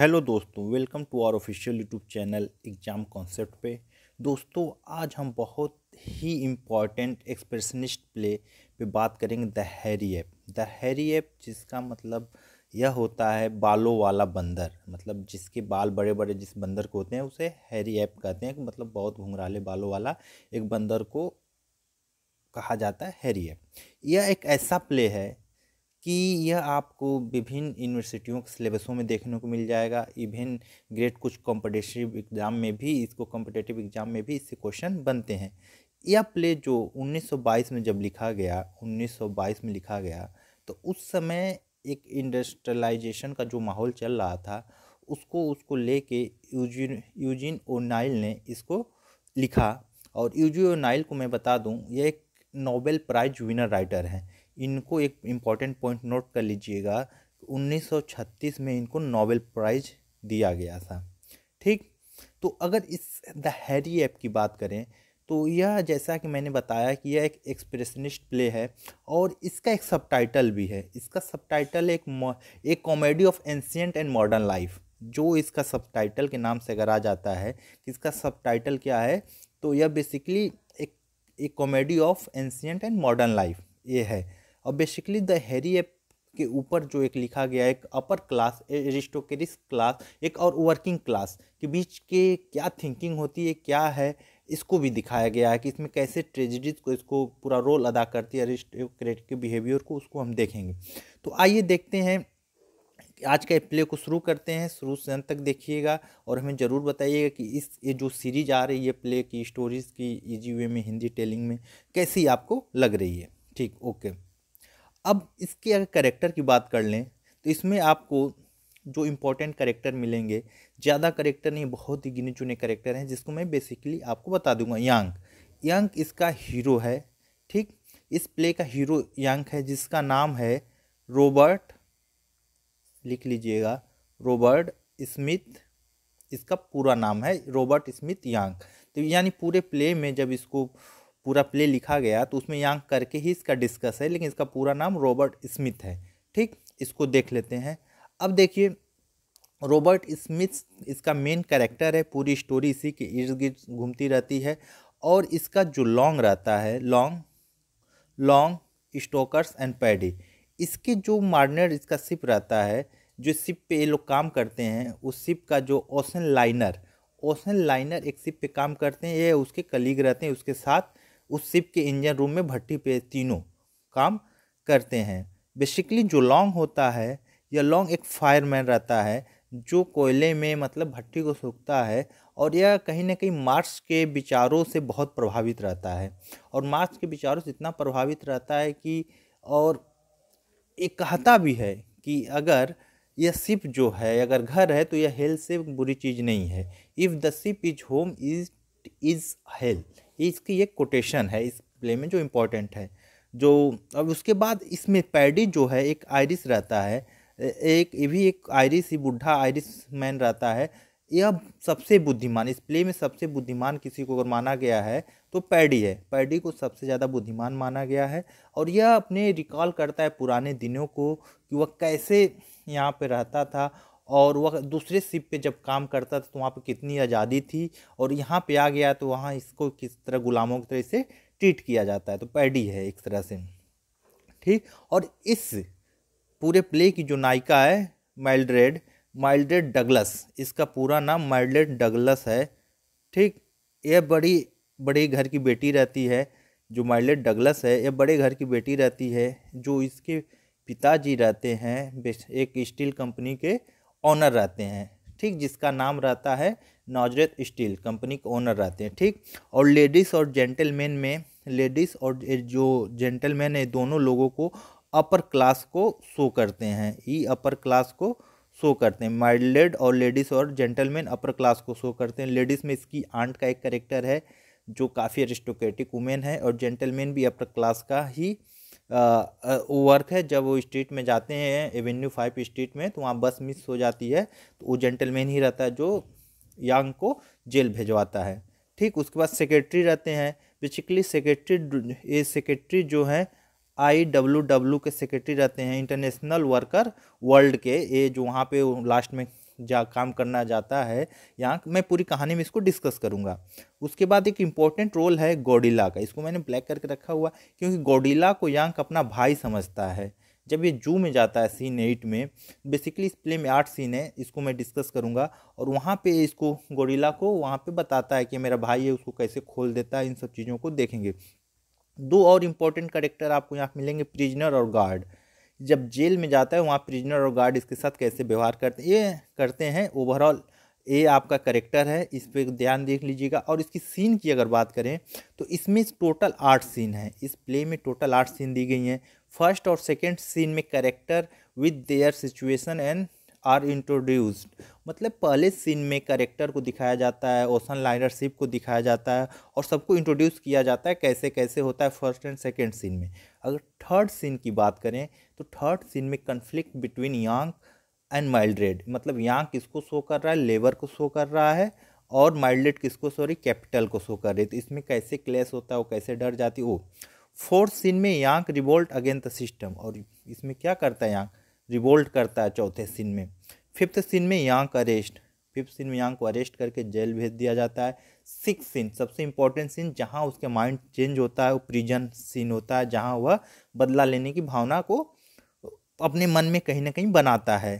hello दोस्तों welcome to our official YouTube channel exam concept पे दोस्तों आज हम बहुत ही इम्पॉर्टेंट एक्सप्रेशनिस्ट प्ले पे बात करेंगे the Hairy Ape the Hairy Ape जिसका मतलब यह होता है बालों वाला बंदर मतलब जिसके बाल बड़े बड़े जिस बंदर को होते हैं उसे हैरी ऐप कहते हैं मतलब बहुत घुंघराले बालों वाला एक बंदर को कहा जाता है हैरी ऐप यह एक ऐसा प्ले है कि यह आपको विभिन्न यूनिवर्सिटियों के सिलेबसों में देखने को मिल जाएगा इवन ग्रेट कुछ कॉम्पिटेटिव एग्ज़ाम में भी इसको कॉम्पिटेटिव एग्ज़ाम में भी इससे क्वेश्चन बनते हैं यह प्ले जो 1922 में जब लिखा गया 1922 में लिखा गया तो उस समय एक इंडस्ट्रियलाइजेशन का जो माहौल चल रहा था उसको उसको ले लेके यूजिन यूजिन नाइल ने इसको लिखा और यूजी नाइल को मैं बता दूं ये एक नोबेल प्राइज विनर राइटर हैं इनको एक इम्पॉर्टेंट पॉइंट नोट कर लीजिएगा 1936 में इनको नोबेल प्राइज दिया गया था ठीक तो अगर इस द हैरी ऐप की बात करें तो यह जैसा कि मैंने बताया कि यह एक एक्सप्रेशनिस्ट प्ले है और इसका एक सबटाइटल भी है इसका सबटाइटल एक एक comedy of ancient and modern life जो इसका सबटाइटल के नाम से अगर आ जाता है इसका सबटाइटल क्या है तो यह बेसिकली एक एक comedy of ancient and modern life ये है और बेसिकली द हैरी एप के ऊपर जो एक लिखा गया एक अपर क्लास एरिस्टोक्रेटिस क्लास एक और वर्किंग क्लास के बीच के क्या थिंकिंग होती है क्या है इसको भी दिखाया गया है कि इसमें कैसे ट्रेजिडीज को इसको पूरा रोल अदा करती है एरिस्टोक्रेट के बिहेवियर को उसको हम देखेंगे तो आइए देखते हैं आज का प्ले को शुरू करते हैं शुरू से अंत तक देखिएगा और हमें ज़रूर बताइएगा कि इस ये जो सीरीज आ रही है प्ले की स्टोरीज़ की इजी वे में हिंदी टेलिंग में कैसी आपको लग रही है ठीक ओके अब इसके अगर करेक्टर की बात कर लें तो इसमें आपको जो इम्पोर्टेंट करेक्टर मिलेंगे ज़्यादा करेक्टर नहीं बहुत ही गिने चुने करेक्टर हैं जिसको मैं बेसिकली आपको बता दूंगा यांग यांग इसका हीरो है ठीक इस प्ले का हीरो यांग है जिसका नाम है रॉबर्ट लिख लीजिएगा रॉबर्ट स्मिथ इसका पूरा नाम है रॉबर्ट स्मिथ यांग तो यानी पूरे प्ले में जब इसको पूरा प्ले लिखा गया तो उसमें यांग करके ही इसका डिस्कस है लेकिन इसका पूरा नाम रॉबर्ट स्मिथ है ठीक इसको देख लेते हैं अब देखिए रॉबर्ट स्मिथ इसका मेन कैरेक्टर है पूरी स्टोरी इसी के इर्द गिर्द घूमती रहती है और इसका जो लॉन्ग रहता है Long Long stokers and Paddy इसके जो मार्नर इसका सिप रहता है जो सिप पे ये लोग काम करते हैं उस सिप का जो ओशन लाइनर ओशन लाइनर एक सिप पे काम करते हैं ये उसके कलीग रहते हैं उसके साथ उस शिप के इंजन रूम में भट्टी पे तीनों काम करते हैं बेसिकली जो लॉन्ग होता है यह लॉन्ग एक फायरमैन रहता है जो कोयले में मतलब भट्टी को सूखता है और यह कहीं ना कहीं मार्क्स के विचारों से बहुत प्रभावित रहता है और मार्क्स के विचारों से इतना प्रभावित रहता है कि और एक कहता भी है कि अगर यह सिप जो है अगर घर है तो यह हेल्थ से बुरी चीज़ नहीं है if the ship is home is is health इसकी एक कोटेशन है इस प्ले में जो इम्पोर्टेंट है जो अब उसके बाद इसमें पैडी जो है एक आयरिस रहता है एक ये भी एक आयरिस ही बुढ़ा आयरिस मैन रहता है यह सबसे बुद्धिमान इस प्ले में सबसे बुद्धिमान किसी को अगर माना गया है तो पैडी है पैडी को सबसे ज़्यादा बुद्धिमान माना गया है और यह अपने रिकॉल करता है पुराने दिनों को कि वह कैसे यहाँ पर रहता था और वह दूसरे शिप पे जब काम करता था तो वहाँ पे कितनी आज़ादी थी और यहाँ पे आ गया तो वहाँ इसको किस तरह गुलामों की तरह से ट्रीट किया जाता है तो पैडी है एक तरह से ठीक और इस पूरे प्ले की जो नायिका है माइल्ड्रेड माइल्ड्रेड डगलस इसका पूरा नाम माइल्ड्रेड डगलस है ठीक यह बड़ी बड़े घर की बेटी रहती है जो माइल्ड्रेड डगलस है यह बड़े घर की बेटी रहती है जो इसके पिताजी रहते हैं एक स्टील कंपनी के ऑनर रहते हैं ठीक जिसका नाम रहता है नौजरत स्टील कंपनी के ओनर रहते हैं ठीक और लेडीज़ और जेंटलमैन में लेडीज़ और जो जेंटलमैन है दोनों लोगों को अपर क्लास को शो करते हैं ई अपर क्लास को शो करते हैं माइल्डेड और लेडीज़ और जेंटलमैन अपर क्लास को शो करते हैं लेडीज़ में इसकी आंट का एक करेक्टर है जो काफ़ी एरिस्टोक्रेटिक वुमेन है और जेंटलमैन भी अपर क्लास का ही वर्क है जब वो स्ट्रीट में जाते हैं एवेन्यू फाइव स्ट्रीट में तो वहाँ बस मिस हो जाती है तो वो जेंटलमैन ही रहता है जो यांग को जेल भेजवाता है ठीक उसके बाद सेक्रेटरी रहते हैं बेसिकली सेक्रेटरी ये सेक्रेटरी जो है आई डब्ल्यू डब्ल्यू के सेक्रेटरी रहते हैं इंटरनेशनल वर्कर वर्ल्ड के ये जो वहाँ पे लास्ट में जा काम करना जाता है यहाँ मैं पूरी कहानी में इसको डिस्कस करूँगा उसके बाद एक इम्पॉर्टेंट रोल है गोडिला का इसको मैंने ब्लैक करके रखा हुआ क्योंकि गोडिला को यांक अपना भाई समझता है जब ये जू में जाता है सीन एट में बेसिकली इस प्ले में आठ सीन है इसको मैं डिस्कस करूँगा और वहाँ पे इसको गोडिला को वहाँ पे बताता है कि मेरा भाई है उसको कैसे खोल देता है इन सब चीज़ों को देखेंगे दो और इम्पॉर्टेंट करेक्टर आपको यहाँ मिलेंगे प्रिजनर और गार्ड जब जेल में जाता है वहाँ प्रिजनर और गार्ड इसके साथ कैसे व्यवहार करते ये करते हैं ओवरऑल ये आपका करेक्टर है इस पर ध्यान देख लीजिएगा और इसकी सीन की अगर बात करें तो इसमें टोटल आठ सीन है इस प्ले में टोटल आठ सीन दी गई हैं फर्स्ट और सेकेंड सीन में character with their situation and are introduced मतलब पहले सीन में करेक्टर को दिखाया जाता है ओसन लाइनरशिप को दिखाया जाता है और सबको इंट्रोड्यूस किया जाता है कैसे कैसे होता है फर्स्ट एंड सेकेंड सीन में अगर थर्ड सीन की बात करें तो थर्ड सीन में conflict between Yank and Mildred मतलब यांग किसको शो कर रहा है लेबर को शो कर रहा है और माइल्ड्रेड किसको सॉरी कैपिटल को शो कर रही है तो इसमें कैसे क्लेश होता है वो कैसे डर जाती है वो फोर्थ सीन में Yank revolt against the system और इसमें क्या करता है यांग रिवोल्ट करता है चौथे सीन में फिफ्थ सीन में यांग अरेस्ट फिफ्थ सीन में यांग को अरेस्ट करके जेल भेज दिया जाता है सिक्स सीन सबसे इम्पोर्टेंट सीन जहाँ उसके माइंड चेंज होता है वो प्रिजन सीन होता है जहाँ वह बदला लेने की भावना को अपने मन में कहीं ना कहीं बनाता है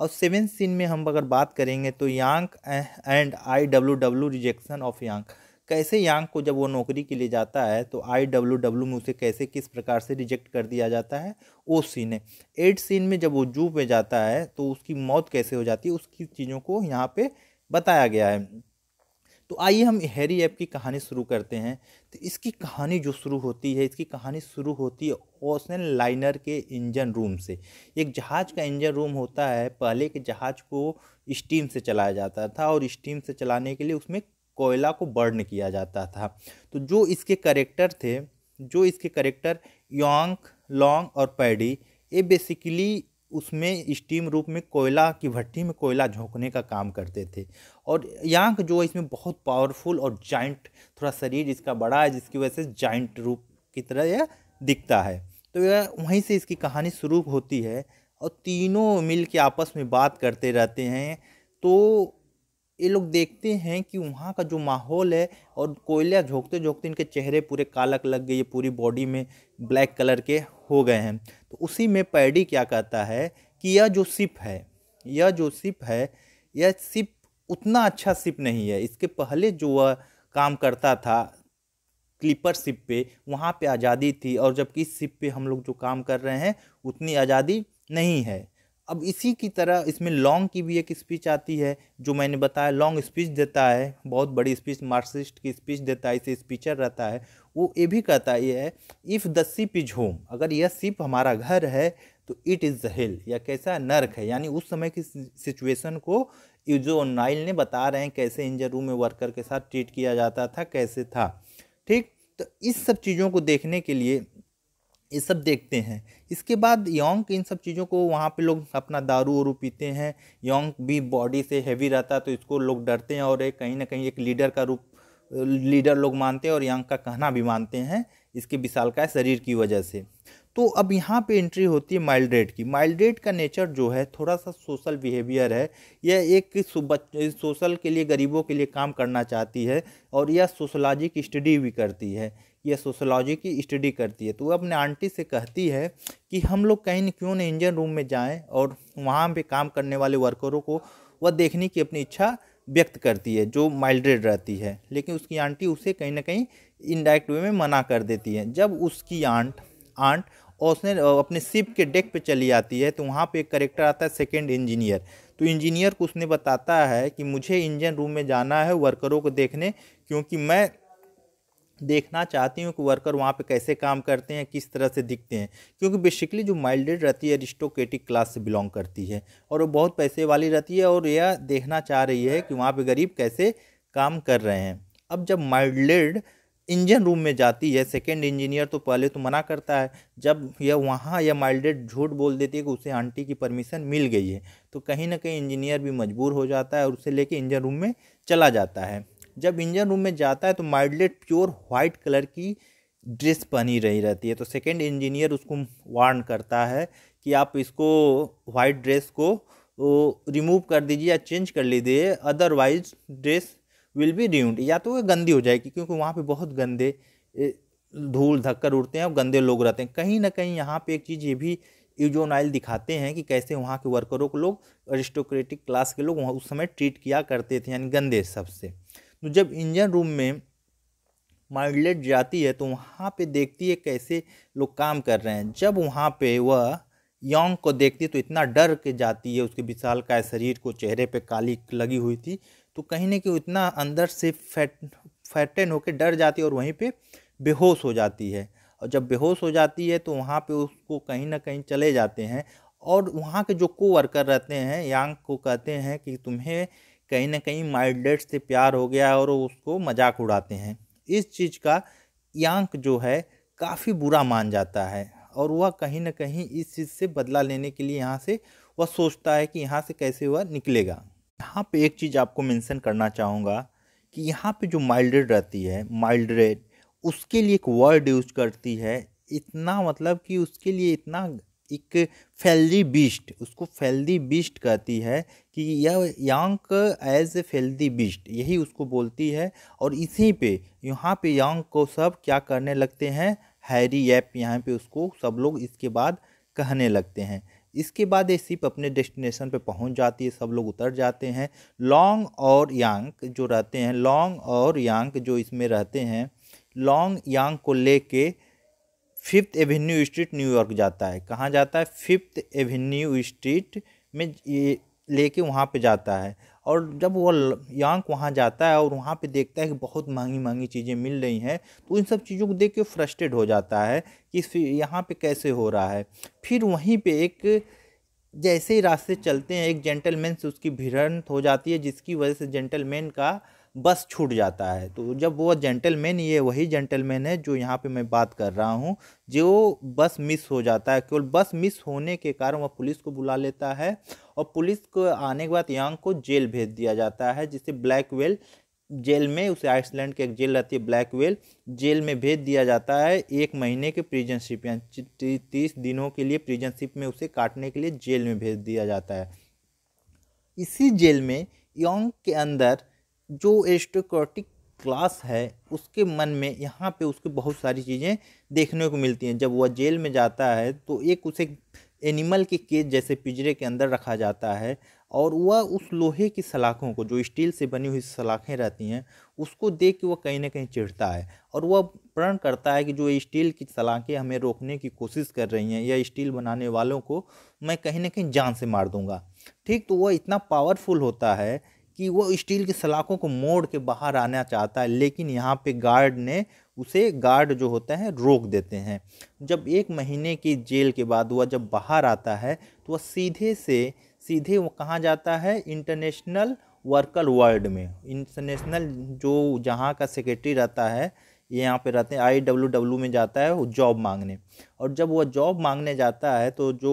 और सेवन सीन में हम अगर बात करेंगे तो Yank and I W W rejection of Yank कैसे यांग को जब वो नौकरी के लिए जाता है तो आई डब्ल्यू डब्ल्यू में उसे कैसे किस प्रकार से रिजेक्ट कर दिया जाता है वो सीन है एट सीन में जब वो जू में जाता है तो उसकी मौत कैसे हो जाती है उसकी चीज़ों को यहाँ पे बताया गया है तो आइए हम हैरी ऐप की कहानी शुरू करते हैं तो इसकी कहानी जो शुरू होती है इसकी कहानी शुरू होती है ओसन लाइनर के इंजन रूम से एक जहाज़ का इंजन रूम होता है पहले के जहाज़ को स्टीम से चलाया जाता था और स्टीम से चलाने के लिए उसमें कोयला को बर्न किया जाता था तो जो इसके करेक्टर थे जो इसके करेक्टर योंग लॉन्ग और पैडी ये बेसिकली उसमें स्टीम रूप में कोयला की भट्टी में कोयला झोंकने का काम करते थे और यांक जो है इसमें बहुत पावरफुल और जाइंट थोड़ा शरीर इसका बड़ा है जिसकी वजह से जाइंट रूप की तरह यह दिखता है तो यह वहीं से इसकी कहानी शुरू होती है और तीनों मिल के आपस में बात करते रहते हैं तो ये लोग देखते हैं कि वहाँ का जो माहौल है और कोयला झोंकते झोंकते इनके चेहरे पूरे कालक लग गए ये पूरी बॉडी में ब्लैक कलर के हो गए हैं तो उसी में पैडी क्या कहता है कि यह जो सिप है यह जो सिप है यह सिप उतना अच्छा सिप नहीं है इसके पहले जो वह काम करता था क्लिपर सिप पे वहाँ पे आज़ादी थी और जबकि इस सिप पे हम लोग जो काम कर रहे हैं उतनी आज़ादी नहीं है अब इसी की तरह इसमें लॉन्ग की भी एक स्पीच आती है जो मैंने बताया लॉन्ग स्पीच देता है बहुत बड़ी स्पीच मार्क्सिस्ट की स्पीच देता है इसे स्पीचर रहता है वो ये भी कहता ये है if the ship is home अगर यह सिप हमारा घर है तो इट इज़ द हिल या कैसा नर्क है यानी उस समय की सिचुएशन को जो नाइल ने बता रहे हैं कैसे इंजर रूम में वर्कर के साथ ट्रीट किया जाता था कैसे था ठीक तो इस सब चीज़ों को देखने के लिए ये सब देखते हैं इसके बाद योंग इन सब चीज़ों को वहाँ पे लोग अपना दारू वारू पीते हैं योंग भी बॉडी से हैवी रहता है तो इसको लोग डरते हैं और एक कहीं ना कहीं एक लीडर का रूप लीडर लोग मानते हैं और यंग का कहना भी मानते हैं इसके विशालकाय शरीर की वजह से तो अब यहाँ पे एंट्री होती है माइल्ड्रेड की माइल्ड्रेट का नेचर जो है थोड़ा सा सोशल बिहेवियर है यह एक सोशल के लिए गरीबों के लिए काम करना चाहती है और यह सोशोलॉजी की स्टडी भी करती है यह सोशोलॉजी की स्टडी करती है तो वह अपने आंटी से कहती है कि हम लोग कहीं न क्यों ना इंजन रूम में जाएँ और वहाँ पर काम करने वाले वर्करों को वह देखने की अपनी इच्छा व्यक्त करती है जो माइल्डेड रहती है लेकिन उसकी आंटी उसे कहीं ना कहीं इनडायरेक्ट वे में मना कर देती है जब उसकी आंट आंट और उसने अपने सिप के डेक पे चली आती है तो वहाँ पे एक करेक्टर आता है सेकेंड इंजीनियर तो इंजीनियर को उसने बताता है कि मुझे इंजन रूम में जाना है वर्करों को देखने क्योंकि मैं देखना चाहती हूँ कि वर्कर वहाँ पे कैसे काम करते हैं किस तरह से दिखते हैं क्योंकि बेसिकली जो माइल्डेड रहती है रिस्टोकेटिक क्लास से बिलोंग करती है और वो बहुत पैसे वाली रहती है और यह देखना चाह रही है कि वहाँ पे गरीब कैसे काम कर रहे हैं अब जब माइल्डेड इंजन रूम में जाती है सेकेंड इंजीनियर तो पहले तो मना करता है जब यह वहाँ यह माइल्डेड झूठ बोल देती है कि उसे आंटी की परमिशन मिल गई है तो कहीं ना कहीं इंजीनियर भी मजबूर हो जाता है और उसे लेके इंजन रूम में चला जाता है जब इंजन रूम में जाता है तो माइडलेट प्योर वाइट कलर की ड्रेस पहनी रही रहती है तो सेकेंड इंजीनियर उसको वार्न करता है कि आप इसको वाइट ड्रेस को रिमूव कर दीजिए या चेंज कर लीजिए otherwise dress will be ruined या तो वह गंदी हो जाएगी क्योंकि वहाँ पे बहुत गंदे धूल धक्कर उड़ते हैं और गंदे लोग रहते हैं कहीं ना कहीं यहाँ पे एक चीज़ ये भी यूजोनाइल दिखाते हैं कि कैसे वहाँ के वर्करों को लोग एरिस्टोक्रेटिक क्लास के लोग वहाँ उस समय ट्रीट किया करते थे यानी गंदे सबसे तो जब इंजन रूम में माइलेट जाती है तो वहाँ पे देखती है कैसे लोग काम कर रहे हैं जब वहाँ पे वह योंग को देखती है तो इतना डर के जाती है उसके विशाल काय शरीर को चेहरे पे काली लगी हुई थी तो कहीं ना कहीं इतना अंदर से फैट फैटन होकर डर जाती है और वहीं पे बेहोश हो जाती है और जब बेहोश हो जाती है तो वहाँ पे उसको कहीं ना कहीं चले जाते हैं और वहाँ के जो को वर्कर रहते हैं यांग को कहते हैं कि तुम्हें कहीं ना कहीं माइल्डेट से प्यार हो गया और उसको मजाक उड़ाते हैं इस चीज़ का यांक जो है काफ़ी बुरा मान जाता है और वह कहीं ना कहीं इस चीज़ से बदला लेने के लिए यहाँ से वह सोचता है कि यहाँ से कैसे वह निकलेगा यहाँ पे एक चीज़ आपको मेंशन करना चाहूँगा कि यहाँ पे जो माइल्डेड रहती है माइल्डेड उसके लिए एक वर्ड यूज करती है इतना मतलब कि उसके लिए इतना एक फेल्दी बीस्ट उसको फेल्दी बीस्ट कहती है कि यह यांग एज ए फेल्दी बीस्ट यही उसको बोलती है और इसी पे यहाँ पे यांग को सब क्या करने लगते हैं हैरी ऐप यहाँ पे उसको सब लोग इसके बाद कहने लगते हैं इसके बाद ये सिप अपने डेस्टिनेशन पे पहुंच जाती है सब लोग उतर जाते हैं लॉन्ग और यांग जो रहते हैं लॉन्ग और यांग जो इसमें रहते हैं लॉन्ग यांग को ले कर फिफ्थ एवेन्यू स्ट्रीट न्यूयॉर्क जाता है कहाँ जाता है फिफ्थ एवेन्यू स्ट्रीट में ये लेके वहाँ पे जाता है और जब वो यांक वहाँ जाता है और वहाँ पे देखता है कि बहुत महंगी महंगी चीज़ें मिल रही हैं तो इन सब चीज़ों को देख के फ्रस्ट्रेट हो जाता है कि यहाँ पे कैसे हो रहा है फिर वहीं पे एक जैसे ही रास्ते चलते हैं एक जेंटलमैन से उसकी भिड़ंत हो जाती है जिसकी वजह से जेंटलमैन का बस छूट जाता है तो जब वो जेंटलमैन ये वही जेंटलमैन है जो यहाँ पे मैं बात कर रहा हूँ जो बस मिस हो जाता है केवल बस मिस होने के कारण वह पुलिस को बुला लेता है और पुलिस को आने के बाद यांग को जेल भेज दिया जाता है जिसे ब्लैकवेल जेल में उसे आइसलैंड के एक जेल रहती है ब्लैकवेल जेल में भेज दिया जाता है एक महीने के प्रिजनशिप यानी तीस दिनों के लिए प्रिजनशिप में उसे काटने के लिए जेल में भेज दिया जाता है इसी जेल में योंग के अंदर जो एरिस्टोक्रेटिक क्लास है उसके मन में यहाँ पे उसको बहुत सारी चीज़ें देखने को मिलती हैं जब वह जेल में जाता है तो एक उसे एनिमल के केज जैसे पिंजरे के अंदर रखा जाता है और वह उस लोहे की सलाखों को जो स्टील से बनी हुई सलाखें रहती हैं उसको देख के वह कहीं ना कहीं चिढ़ता है और वह प्रण करता है कि जो स्टील की सलाखें हमें रोकने की कोशिश कर रही हैं या स्टील बनाने वालों को मैं कहीं ना कहीं जान से मार दूंगा ठीक तो वह इतना पावरफुल होता है कि वो स्टील की सलाखों को मोड़ के बाहर आना चाहता है लेकिन यहाँ पे गार्ड ने उसे गार्ड जो होता है रोक देते हैं जब एक महीने की जेल के बाद वह जब बाहर आता है तो वह सीधे से सीधे वो कहाँ जाता है इंटरनेशनल वर्कल वर्ल्ड में इंटरनेशनल जो जहाँ का सेक्रेटरी रहता है ये यहाँ पे रहते हैं आई डब्ल्यू डब्ल्यू में जाता है जॉब मांगने और जब वह जॉब मांगने जाता है तो जो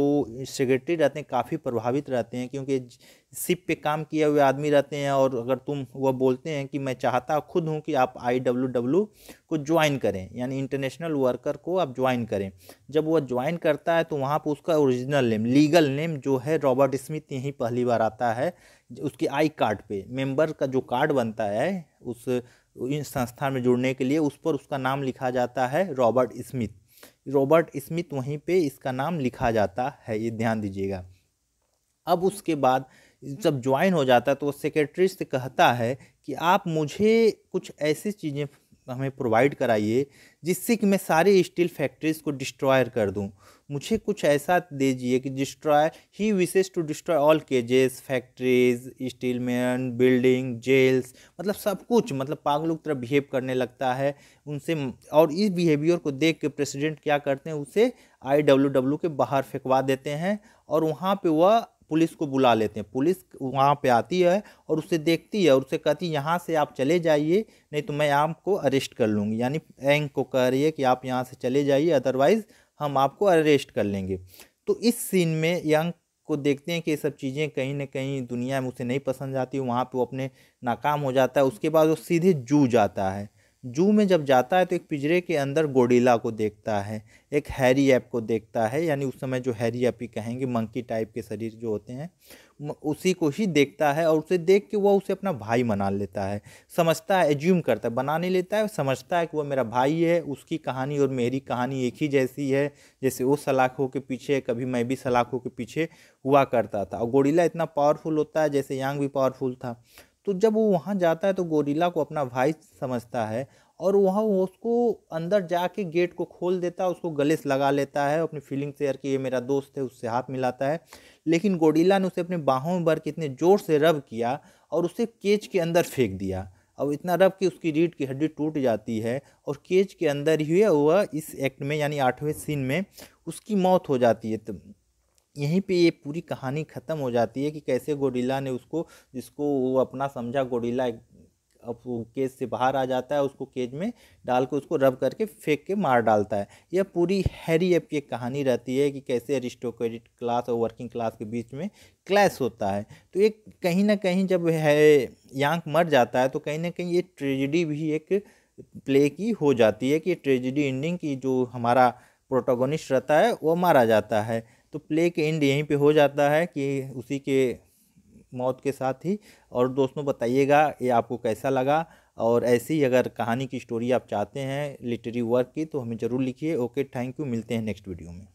सेक्रेटरी रहते हैं काफ़ी प्रभावित रहते हैं क्योंकि सिप पे काम किए हुए आदमी रहते हैं और अगर तुम वह बोलते हैं कि मैं चाहता खुद हूँ कि आप आई डब्ल्यू डब्ल्यू को ज्वाइन करें यानी इंटरनेशनल वर्कर को आप ज्वाइन करें जब वह ज्वाइन करता है तो वहाँ पर उसका ओरिजिनल नेम लीगल नेम जो है रॉबर्ट स्मिथ यहीं पहली बार आता है उसके आई कार्ड पे मेंबर का जो कार्ड बनता है उस इन संस्थान में जुड़ने के लिए उस पर उसका नाम लिखा जाता है रॉबर्ट स्मिथ रॉबर्ट स्मिथ वहीं पे इसका नाम लिखा जाता है ये ध्यान दीजिएगा अब उसके बाद जब ज्वाइन हो जाता है तो वो सेक्रेटरी से कहता है कि आप मुझे कुछ ऐसी चीज़ें हमें प्रोवाइड कराइए जिससे कि मैं सारी स्टील फैक्ट्रीज़ को डिस्ट्रॉयर कर दूँ मुझे कुछ ऐसा दीजिए कि डिस्ट्रॉय ही विशेष to destroy all cages factories steel man building jails मतलब सब कुछ मतलब पागलों की तरह बिहेव करने लगता है उनसे और इस बिहेवियर को देख के प्रेसिडेंट क्या करते हैं उसे आई डब्ल्यू डब्ल्यू के बाहर फेंकवा देते हैं और वहाँ पर वह पुलिस को बुला लेते हैं पुलिस वहाँ पे आती है और उसे देखती है और उसे कहती है यहाँ से आप चले जाइए नहीं तो मैं आपको अरेस्ट कर लूँगी यानी एंग को कह रही है कि आप यहाँ से चले जाइए अदरवाइज़ हम आपको अरेस्ट कर लेंगे तो इस सीन में यंग को देखते हैं कि ये सब चीज़ें कहीं ना कहीं दुनिया में उसे नहीं पसंद आती वहाँ पर वो अपने नाकाम हो जाता है उसके बाद वो सीधे जू जाता है जू में जब जाता है तो एक पिंजरे के अंदर गोडिला को देखता है एक हैरी ऐप को देखता है यानी उस समय जो हैरी ऐप ही कहेंगे मंकी टाइप के शरीर जो होते हैं उसी को ही देखता है और उसे देख के वह उसे अपना भाई बना लेता है समझता है एज्यूम करता है बना नहीं लेता है समझता है कि वह मेरा भाई है उसकी कहानी और मेरी कहानी एक ही जैसी है जैसे वो सलाखों के पीछे कभी मैं भी सलाखों के पीछे हुआ करता था और गोडिला इतना पावरफुल होता है जैसे यांग भी पावरफुल था तो जब वो वहाँ जाता है तो गोरिल्ला को अपना भाई समझता है और वहाँ वो उसको अंदर जाके गेट को खोल देता है उसको गले से लगा लेता है अपनी फीलिंग शेयर कि ये मेरा दोस्त है उससे हाथ मिलाता है लेकिन गोरिल्ला ने उसे अपने बाहों में भर के इतने ज़ोर से रब किया और उसे केज के अंदर फेंक दिया अब इतना रब कि उसकी रीढ़ की हड्डी टूट जाती है और केज के अंदर ही हुआ इस एक्ट में यानी आठवें सीन में उसकी मौत हो जाती है तो यहीं पे ये पूरी कहानी ख़त्म हो जाती है कि कैसे गोडिला ने उसको जिसको वो अपना समझा गोडिला अब वो केज से बाहर आ जाता है उसको केज में डाल के उसको रब करके फेंक के मार डालता है यह पूरी हैरी एप की कहानी रहती है कि कैसे अरिस्टोक्रेटिक क्लास और वर्किंग क्लास के बीच में क्लैश होता है तो एक कहीं ना कहीं जब है यांक मर जाता है तो कहीं ना कहीं ये ट्रेजिडी भी एक प्ले की हो जाती है कि ट्रेजिडी एंडिंग की जो हमारा प्रोटोगोनिस्ट रहता है वो मारा जाता है तो प्ले के एंड यहीं पे हो जाता है कि उसी के मौत के साथ ही और दोस्तों बताइएगा ये आपको कैसा लगा और ऐसी अगर कहानी की स्टोरी आप चाहते हैं लिटरी वर्क की तो हमें ज़रूर लिखिए ओके थैंक यू मिलते हैं नेक्स्ट वीडियो में